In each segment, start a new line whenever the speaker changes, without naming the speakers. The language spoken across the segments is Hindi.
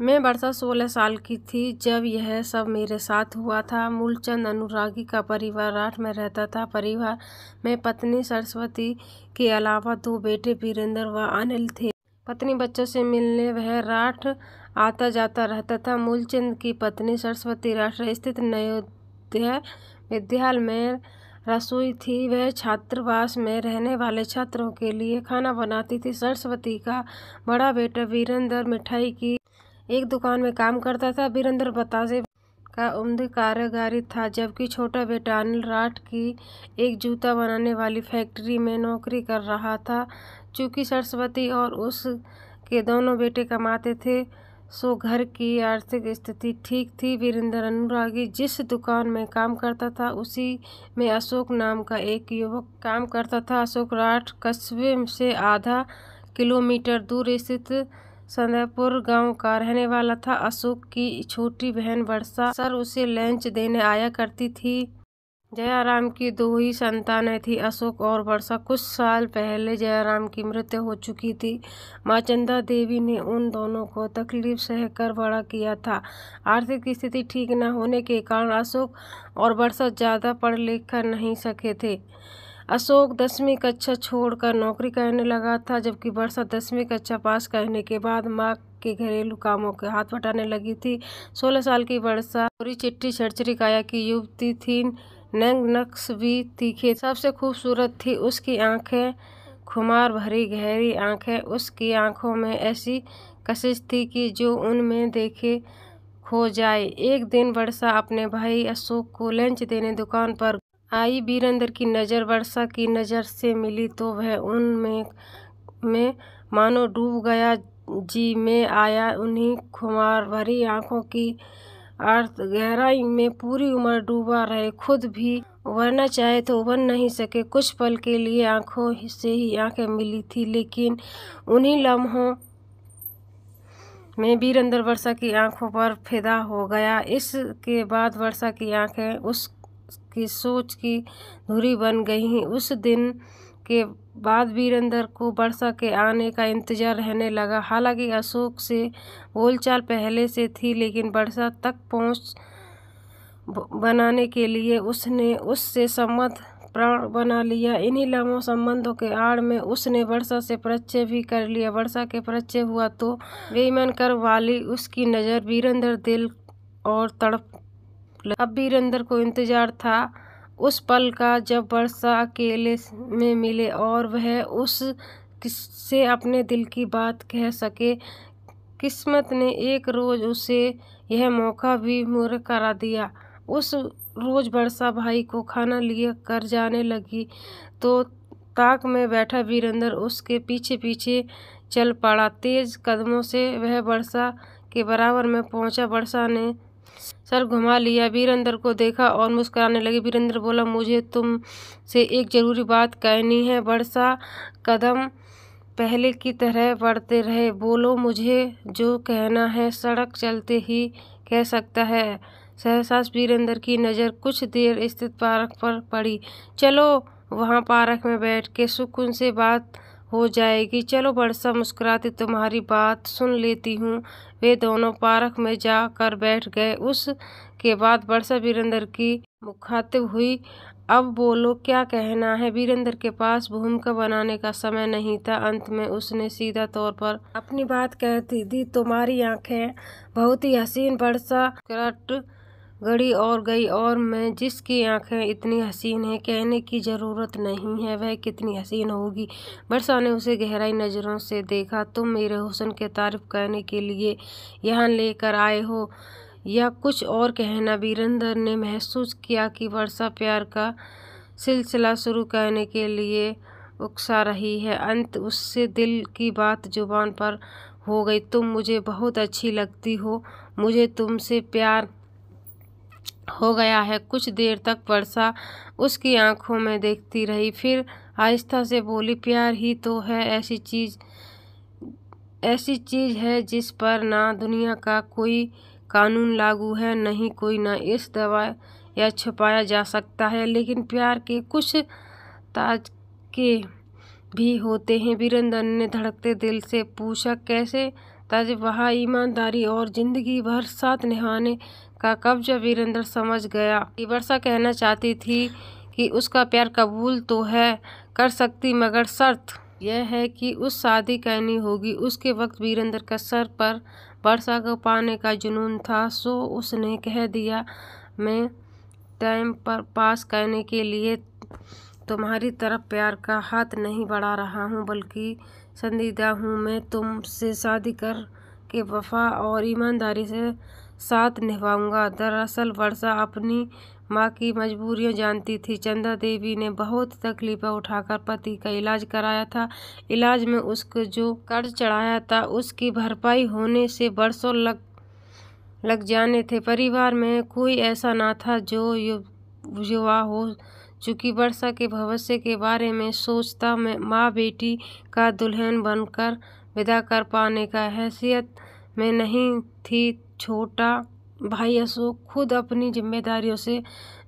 मैं वर्षा सोलह साल की थी जब यह सब मेरे साथ हुआ था मूलचंद अनुरागी का परिवार राठ में रहता था परिवार में पत्नी सरस्वती के अलावा दो बेटे वीरेंद्र व अनिल थे पत्नी बच्चों से मिलने वह राठ आता जाता रहता था मूलचंद की पत्नी सरस्वती राठ स्थित नयोध्या विद्यालय में रसोई थी वह छात्रावास में रहने वाले छात्रों के लिए खाना बनाती थी सरस्वती का बड़ा बेटा वीरेंद्र मिठाई की एक दुकान में काम करता था वीरेंद्र बतासे का उम्द कारागारी था जबकि छोटा बेटा अनिल राठ की एक जूता बनाने वाली फैक्ट्री में नौकरी कर रहा था चूँकि सरस्वती और उस के दोनों बेटे कमाते थे सो घर की आर्थिक स्थिति ठीक थी वीरेंद्र अनुरागी जिस दुकान में काम करता था उसी में अशोक नाम का एक युवक काम करता था अशोक राठ कस्बे से आधा किलोमीटर दूर स्थित संदयपुर गांव का रहने वाला था अशोक की छोटी बहन वर्षा सर उसे लंच देने आया करती थी जयाराम की दो ही संतानें थी अशोक और वर्षा कुछ साल पहले जयाराम की मृत्यु हो चुकी थी माँ चंदा देवी ने उन दोनों को तकलीफ सहकर बड़ा किया था आर्थिक स्थिति ठीक न होने के कारण अशोक और वर्षा ज़्यादा पढ़ लिख कर नहीं सके थे अशोक दसवीं कक्षा छोड़कर नौकरी करने लगा था जबकि वर्षा दसवीं कक्षा पास करने के बाद माँ के घरेलू कामों के हाथ बटाने लगी थी सोलह साल की वर्षा पूरी चिट्ठी छड़चरी काया की युवती थी नंग नक्श भी तीखे सबसे खूबसूरत थी उसकी आंखें खुमार भरी गहरी आंखें उसकी आंखों में ऐसी कशिश थी कि जो उनमें देखे खो जाए एक दिन वर्षा अपने भाई अशोक को लंच देने दुकान पर आई वीरेंद्र की नज़र वर्षा की नज़र से मिली तो वह उन में में मानो डूब गया जी में आया उन्हीं खुमार भरी आंखों की अर्थ गहराई में पूरी उम्र डूबा रहे खुद भी उबरना चाहे तो उबर नहीं सके कुछ पल के लिए आंखों से ही आंखें मिली थी लेकिन उन्हीं लम्हों में वीरेंद्र वर्षा की आंखों पर फिदा हो गया इसके बाद वर्षा की आंखें उस की सोच की धुरी बन गई उस दिन के बाद वीरेंद्र को वर्षा के आने का इंतजार रहने लगा हालांकि अशोक से बोलचाल पहले से थी लेकिन वर्षा तक पहुंच बनाने के लिए उसने उससे संबंध प्राण बना लिया इन्हीं लम्बों संबंधों के आड़ में उसने वर्षा से परिचय भी कर लिया वर्षा के परिचय हुआ तो बेईमान कर वाली उसकी नज़र वीरेंद्र दिल और तड़प अब वीरेंद्र को इंतजार था उस पल का जब वर्षा अकेले में मिले और वह उस से अपने दिल की बात कह सके किस्मत ने एक रोज़ उसे यह मौका भी मुर करा दिया उस रोज़ वर्षा भाई को खाना लिए कर जाने लगी तो ताक में बैठा वीरेंद्र उसके पीछे पीछे चल पड़ा तेज़ कदमों से वह वर्षा के बराबर में पहुंचा वर्षा ने सर घुमा लिया वीरेंद्र को देखा और मुस्कराने लगे वीरेंद्र बोला मुझे तुम से एक ज़रूरी बात कहनी है बरसा कदम पहले की तरह बढ़ते रहे बोलो मुझे जो कहना है सड़क चलते ही कह सकता है सहसास वीरेंद्र की नज़र कुछ देर स्थित पार्क पर पड़ी चलो वहाँ पार्क में बैठ के सुकून से बात हो जाएगी चलो बड़सा मुस्कुराती तुम्हारी बात सुन लेती हूँ वे दोनों पार्क में जा कर बैठ गए उस के बाद बड़सा वीरेंद्र की मुखातिब हुई अब बोलो क्या कहना है वीरेंद्र के पास भूमिका बनाने का समय नहीं था अंत में उसने सीधा तौर पर अपनी बात कहती दी तुम्हारी आंखें बहुत ही हसीन बड़सा घड़ी और गई और मैं जिसकी आंखें इतनी हसीन हैं कहने की ज़रूरत नहीं है वह कितनी हसीन होगी बरसा ने उसे गहराई नज़रों से देखा तुम मेरे हुसन के तारीफ करने के लिए यहाँ लेकर आए हो या कुछ और कहना वीरेंद्र ने महसूस किया कि वर्षा प्यार का सिलसिला शुरू करने के लिए उकसा रही है अंत उससे दिल की बात जुबान पर हो गई तुम मुझे बहुत अच्छी लगती हो मुझे तुमसे प्यार हो गया है कुछ देर तक वर्षा उसकी आंखों में देखती रही फिर आहिस्ता से बोली प्यार ही तो है ऐसी चीज़ ऐसी चीज़ है जिस पर ना दुनिया का कोई कानून लागू है नहीं कोई ना इस दवा या छुपाया जा सकता है लेकिन प्यार के कुछ ताज के भी होते हैं वीरेंद्र ने धड़कते दिल से पूछा कैसे ताज वहाँ ईमानदारी और ज़िंदगी भर साथ निभाने का कब्ज वीरेंद्र समझ गया कि वर्षा कहना चाहती थी कि उसका प्यार कबूल तो है कर सकती मगर शर्त यह है कि उस शादी कहनी होगी उसके वक्त वीरेंद्र का सर पर वर्षा को पाने का जुनून था सो उसने कह दिया मैं टाइम पर पास करने के लिए तुम्हारी तरफ प्यार का हाथ नहीं बढ़ा रहा हूँ बल्कि संदीदा हूँ मैं तुमसे शादी कर के वफा और ईमानदारी से साथ निभाऊंगा दरअसल वर्षा अपनी माँ की मजबूरियाँ जानती थी चंदा देवी ने बहुत तकलीफ़ें उठाकर पति का इलाज कराया था इलाज में उसको जो कर्ज चढ़ाया था उसकी भरपाई होने से बरसों लग लग जाने थे परिवार में कोई ऐसा ना था जो युवा हो चूँकि वर्षा के भविष्य के बारे में सोचता मैं माँ बेटी का दुल्हन बनकर विदा कर पाने का हैसियत में नहीं थी छोटा भाई अशोक खुद अपनी जिम्मेदारियों से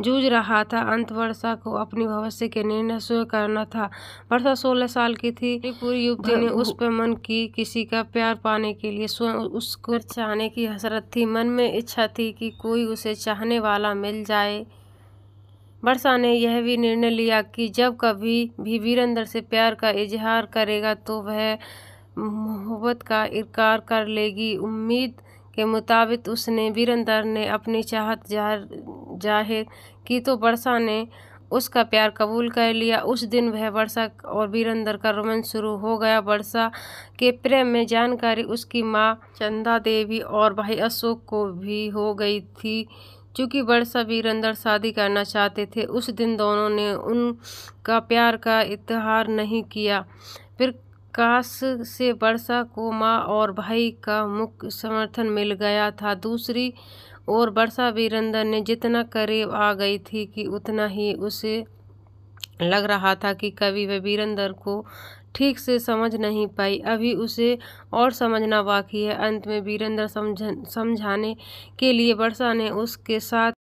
जूझ रहा था अंत वर्षा को अपनी भविष्य के निर्णय स्वयं करना था वर्षा सोलह साल की थी पूरी युवती ने उस पर मन की किसी का प्यार पाने के लिए स्वयं उसको चाहने की हसरत थी मन में इच्छा थी कि कोई उसे चाहने वाला मिल जाए वर्षा ने यह भी निर्णय लिया कि जब कभी भी वीरेंद्र से प्यार का इजहार करेगा तो वह मोहब्बत का इकरार कर लेगी उम्मीद के मुताबिक उसने वीरंदर ने अपनी चाहत जाहिर की तो वर्षा ने उसका प्यार कबूल कर लिया उस दिन वह वर्षा और वीरेंद्र का रोमांस शुरू हो गया वर्षा के प्रेम में जानकारी उसकी माँ चंदा देवी और भाई अशोक को भी हो गई थी चूँकि वर्षा वीरेंद्र शादी करना चाहते थे उस दिन दोनों ने उनका प्यार का इतहार नहीं किया फिर काश से वर्षा को माँ और भाई का मुख्य समर्थन मिल गया था दूसरी ओर वर्षा वीरेंद्र ने जितना करीब आ गई थी कि उतना ही उसे लग रहा था कि कभी वह वीरेंद्र को ठीक से समझ नहीं पाई अभी उसे और समझना बाकी है अंत में वीरेंद्र समझ समझाने के लिए वर्षा ने उसके साथ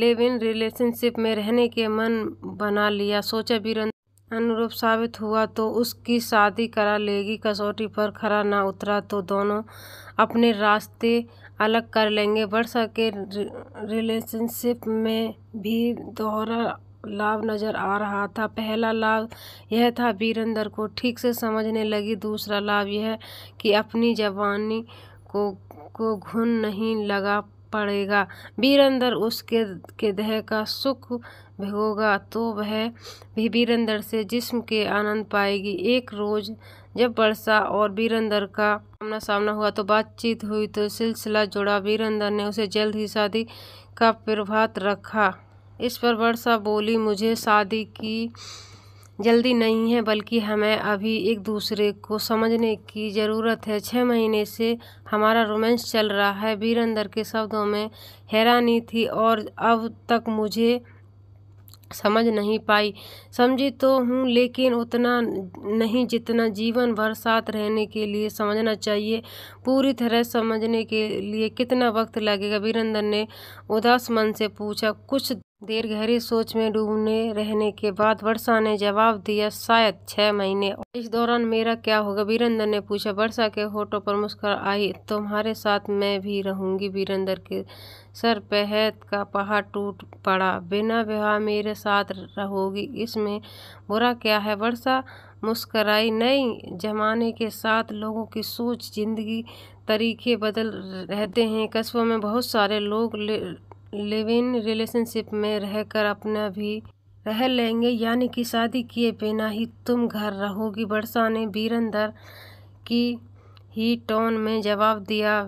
लिव इन रिलेशनशिप में रहने के मन बना लिया सोचा वीरेंद्र अनुरूप साबित हुआ तो उसकी शादी करा लेगी कसौटी पर खरा ना उतरा तो दोनों अपने रास्ते अलग कर लेंगे वर्षा के रिलेशनशिप में भी दोहरा लाभ नज़र आ रहा था पहला लाभ यह था वीरेंद्र को ठीक से समझने लगी दूसरा लाभ यह कि अपनी जवानी को को घुन नहीं लगा पड़ेगा वीरेंद्र उसके के देह का सुख भोगा तो वह भी वीरेंद्र से जिस्म के आनंद पाएगी एक रोज जब वर्षा और वीरेंद्र का सामना सामना हुआ तो बातचीत हुई तो सिलसिला जुड़ा वीरेंद्र ने उसे जल्द ही शादी का प्रभात रखा इस पर वर्षा बोली मुझे शादी की जल्दी नहीं है बल्कि हमें अभी एक दूसरे को समझने की ज़रूरत है छः महीने से हमारा रोमांस चल रहा है वीरेंद्र के शब्दों में हैरानी थी और अब तक मुझे समझ नहीं पाई समझी तो हूँ लेकिन उतना नहीं जितना जीवन भर साथ रहने के लिए समझना चाहिए पूरी तरह समझने के लिए कितना वक्त लगेगा वीरेंद्र ने उदास मन से पूछा कुछ देर गहरी सोच में डूबने रहने के बाद वर्षा ने जवाब दिया शायद छह महीने इस दौरान मेरा क्या होगा वीरेंद्र ने पूछा वर्षा के होठों पर मुस्कर आई तुम्हारे साथ मैं भी रहूंगी वीरेंद्र के सर पहत का पहाड़ टूट पड़ा बिना विवाह मेरे साथ रहोगी इसमें बुरा क्या है वर्षा मुस्कराई नई जमाने के साथ लोगों की सोच जिंदगी तरीके बदल रहते हैं कस्बों में बहुत सारे लोग लिव इन रिलेशनशिप में रहकर अपना भी रह लेंगे यानी कि शादी किए बिना ही तुम घर रहोगी वर्षा ने बीरंदर की ही टोन में जवाब दिया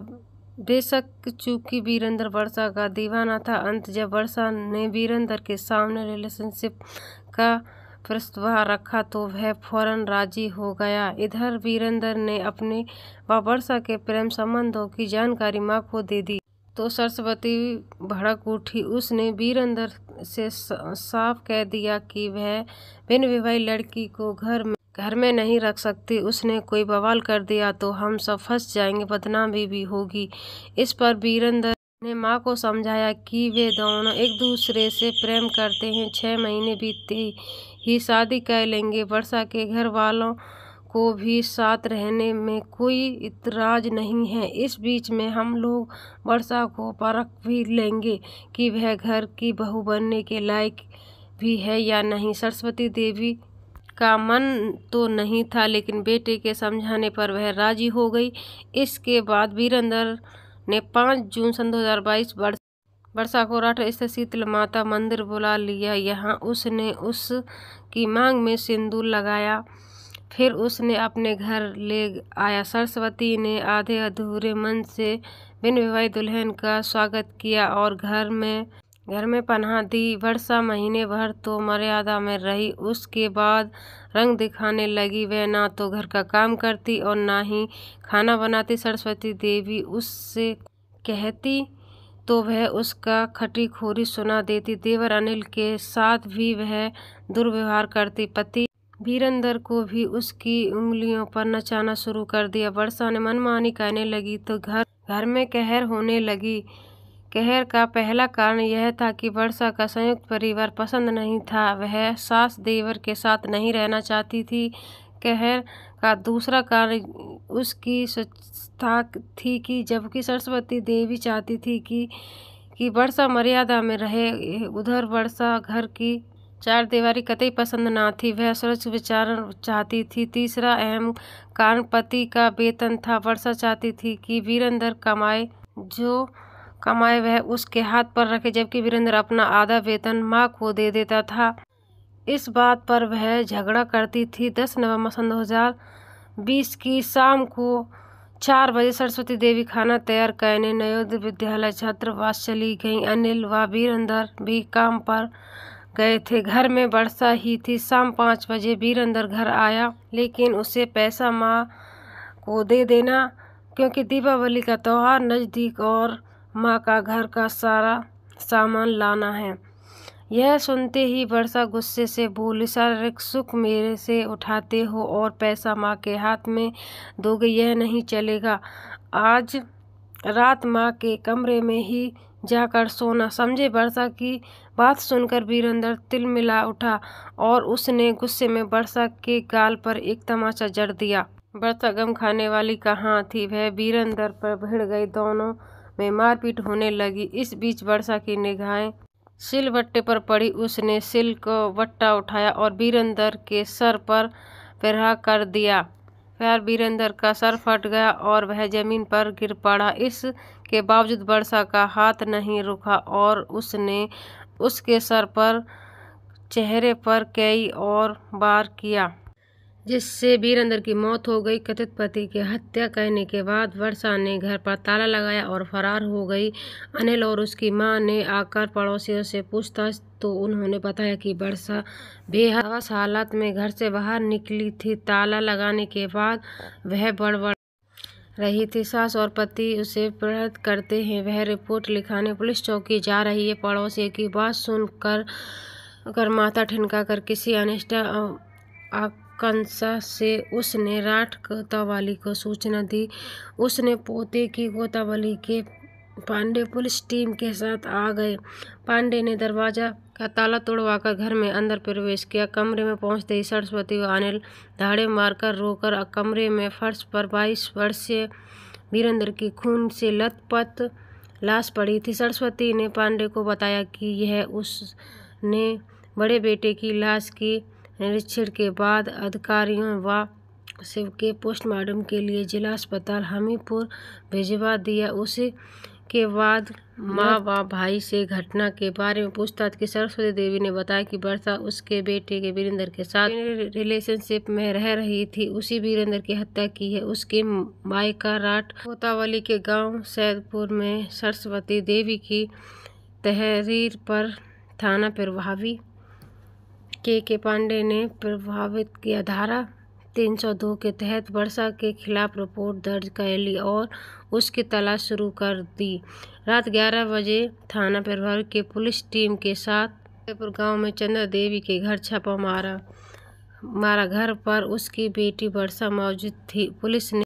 बेशक चूंकि वीरेंद्र वर्षा का दीवाना था अंत जब वर्षा ने वीरेंद्र के सामने रिलेशनशिप का प्रस्ताव रखा तो वह फौरन राजी हो गया इधर वीरेंद्र ने अपने व वर्षा के प्रेम संबंधों की जानकारी माँ को दे दी तो सरस्वती भड़क उठी उसने वीर अंदर से साफ कह दिया कि वह बिन विवाही लड़की को घर में घर में नहीं रख सकती उसने कोई बवाल कर दिया तो हम सब फंस जाएंगे बदनाम भी, भी होगी इस पर वीरेंद्र ने माँ को समझाया कि वे दोनों एक दूसरे से प्रेम करते हैं छः महीने बीतते ही शादी कर लेंगे वर्षा के घर वालों को भी साथ रहने में कोई इतराज़ नहीं है इस बीच में हम लोग वर्षा को परख भी लेंगे कि वह घर की बहू बनने के लायक भी है या नहीं सरस्वती देवी का मन तो नहीं था लेकिन बेटे के समझाने पर वह राजी हो गई इसके बाद वीरेंद्र ने पाँच जून सन 2022 बाईस वर्षा को राठ स्थित शीतल माता मंदिर बुला लिया यहाँ उसने उस की मांग में सिंदूर लगाया फिर उसने अपने घर ले आया सरस्वती ने आधे अधूरे मन से बिन विवाही दुल्हन का स्वागत किया और घर में घर में पनाह दी वर्षा महीने भर तो मर्यादा में रही उसके बाद रंग दिखाने लगी वह ना तो घर का काम करती और ना ही खाना बनाती सरस्वती देवी उससे कहती तो वह उसका खटी खोरी सुना देती देवर अनिल के साथ भी वह दुर्व्यवहार करती पति वीरेंद्र को भी उसकी उंगलियों पर नचाना शुरू कर दिया वर्षा ने मनमानी कहने लगी तो घर घर में कहर होने लगी कहर का पहला कारण यह था कि वर्षा का संयुक्त परिवार पसंद नहीं था वह सास देवर के साथ नहीं रहना चाहती थी कहर का दूसरा कारण उसकी स्वच्छता थी कि जबकि सरस्वती देवी चाहती थी कि कि वर्षा मर्यादा में रहे उधर वर्षा घर की चार दीवारी कतई पसंद न थी वह स्वच्छ विचार चाहती थी तीसरा अहम कारण पति का वेतन था वर्षा चाहती थी कि वीरेंद्र कमाए जो कमाए वह उसके हाथ पर रखे जबकि वीरेंद्र अपना आधा वेतन माँ को दे देता था इस बात पर वह झगड़ा करती थी दस नवंबर सन दो हज़ार बीस की शाम को चार बजे सरस्वती देवी खाना तैयार करने नवोदय विद्यालय छात्र वास चली गई अनिल व वीरेंद्र भी काम पर गए थे घर में वर्षा ही थी शाम पाँच बजे वीर अंदर घर आया लेकिन उसे पैसा माँ को दे देना क्योंकि दीपावली का त्यौहार नज़दीक और माँ का घर का सारा सामान लाना है यह सुनते ही वर्षा गुस्से से बोली शारीरिक सुख मेरे से उठाते हो और पैसा माँ के हाथ में दोगे यह नहीं चलेगा आज रात माँ के कमरे में ही जाकर सोना समझे वर्षा की बात सुनकर वीरेंद्र तिल मिला उठा और उसने गुस्से में वर्षा के गाल पर एक तमाचा जड़ दिया वर्षा गम खाने वाली कहाँ थी वह वीरेंद्र पर भिड़ गई दोनों में मारपीट होने लगी इस बीच वर्षा की निगाहें सिल सिलवट्टे पर पड़ी उसने सिल को वट्टा उठाया और वीरेंद्र के सर पर प्रहार कर दिया फिर वीरेंद्र का सर फट गया और वह जमीन पर गिर पड़ा इसके बावजूद वर्षा का हाथ नहीं रुका और उसने उसके सर पर चेहरे पर कई और बार किया जिससे वीरेंद्र की मौत हो गई कथित पति की हत्या करने के बाद वर्षा ने घर पर ताला लगाया और फरार हो गई अनिल और उसकी मां ने आकर पड़ोसियों से पूछताछ तो उन्होंने बताया कि वर्षा बेहद हालत में घर से बाहर निकली थी ताला लगाने के बाद वह बड़बड़ रही थी सास और पति उसे प्रहत करते हैं वह रिपोर्ट लिखाने पुलिस चौकी जा रही है पड़ोसी की बात सुनकर कर माता ठनका कर किसी अनिष्ट आकांक्षा से उसने राठ कोतावाली को सूचना दी उसने पोते की कोतावाली के पांडे पुलिस टीम के साथ आ गए पांडे ने दरवाजा का ताला तोड़वाकर घर में अंदर प्रवेश किया कमरे में पहुंचते ही सरस्वती व अनिल धाड़े मारकर रोकर कमरे में फर्श पर बाईस वर्षीय वीरेंद्र की खून से लथपथ लाश पड़ी थी सरस्वती ने पांडे को बताया कि यह उसने बड़े बेटे की लाश की निरीक्षण के बाद अधिकारियों व शिव के पोस्टमार्टम के लिए जिला अस्पताल हमीरपुर भिजवा दिया उसे के बाद माँ व भाई से घटना के बारे में पूछताछ की सरस्वती देवी ने बताया कि वर्षा उसके बेटे के वीरेंद्र के साथ रिलेशनशिप में रह रही थी उसी वीरेंद्र की हत्या की है उसके मायका राट कोतावली के गांव सैदपुर में सरस्वती देवी की तहरीर पर थाना प्रभावी के के पांडे ने प्रभावित किया धारा तीन सौ दो के तहत वर्षा के खिलाफ रिपोर्ट दर्ज कर ली और उसकी तलाश शुरू कर दी रात ग्यारह बजे थाना प्रभारी के पुलिस टीम के साथ गांव में चंद्र देवी के घर छापा मारा मारा घर पर उसकी बेटी वर्षा मौजूद थी पुलिस ने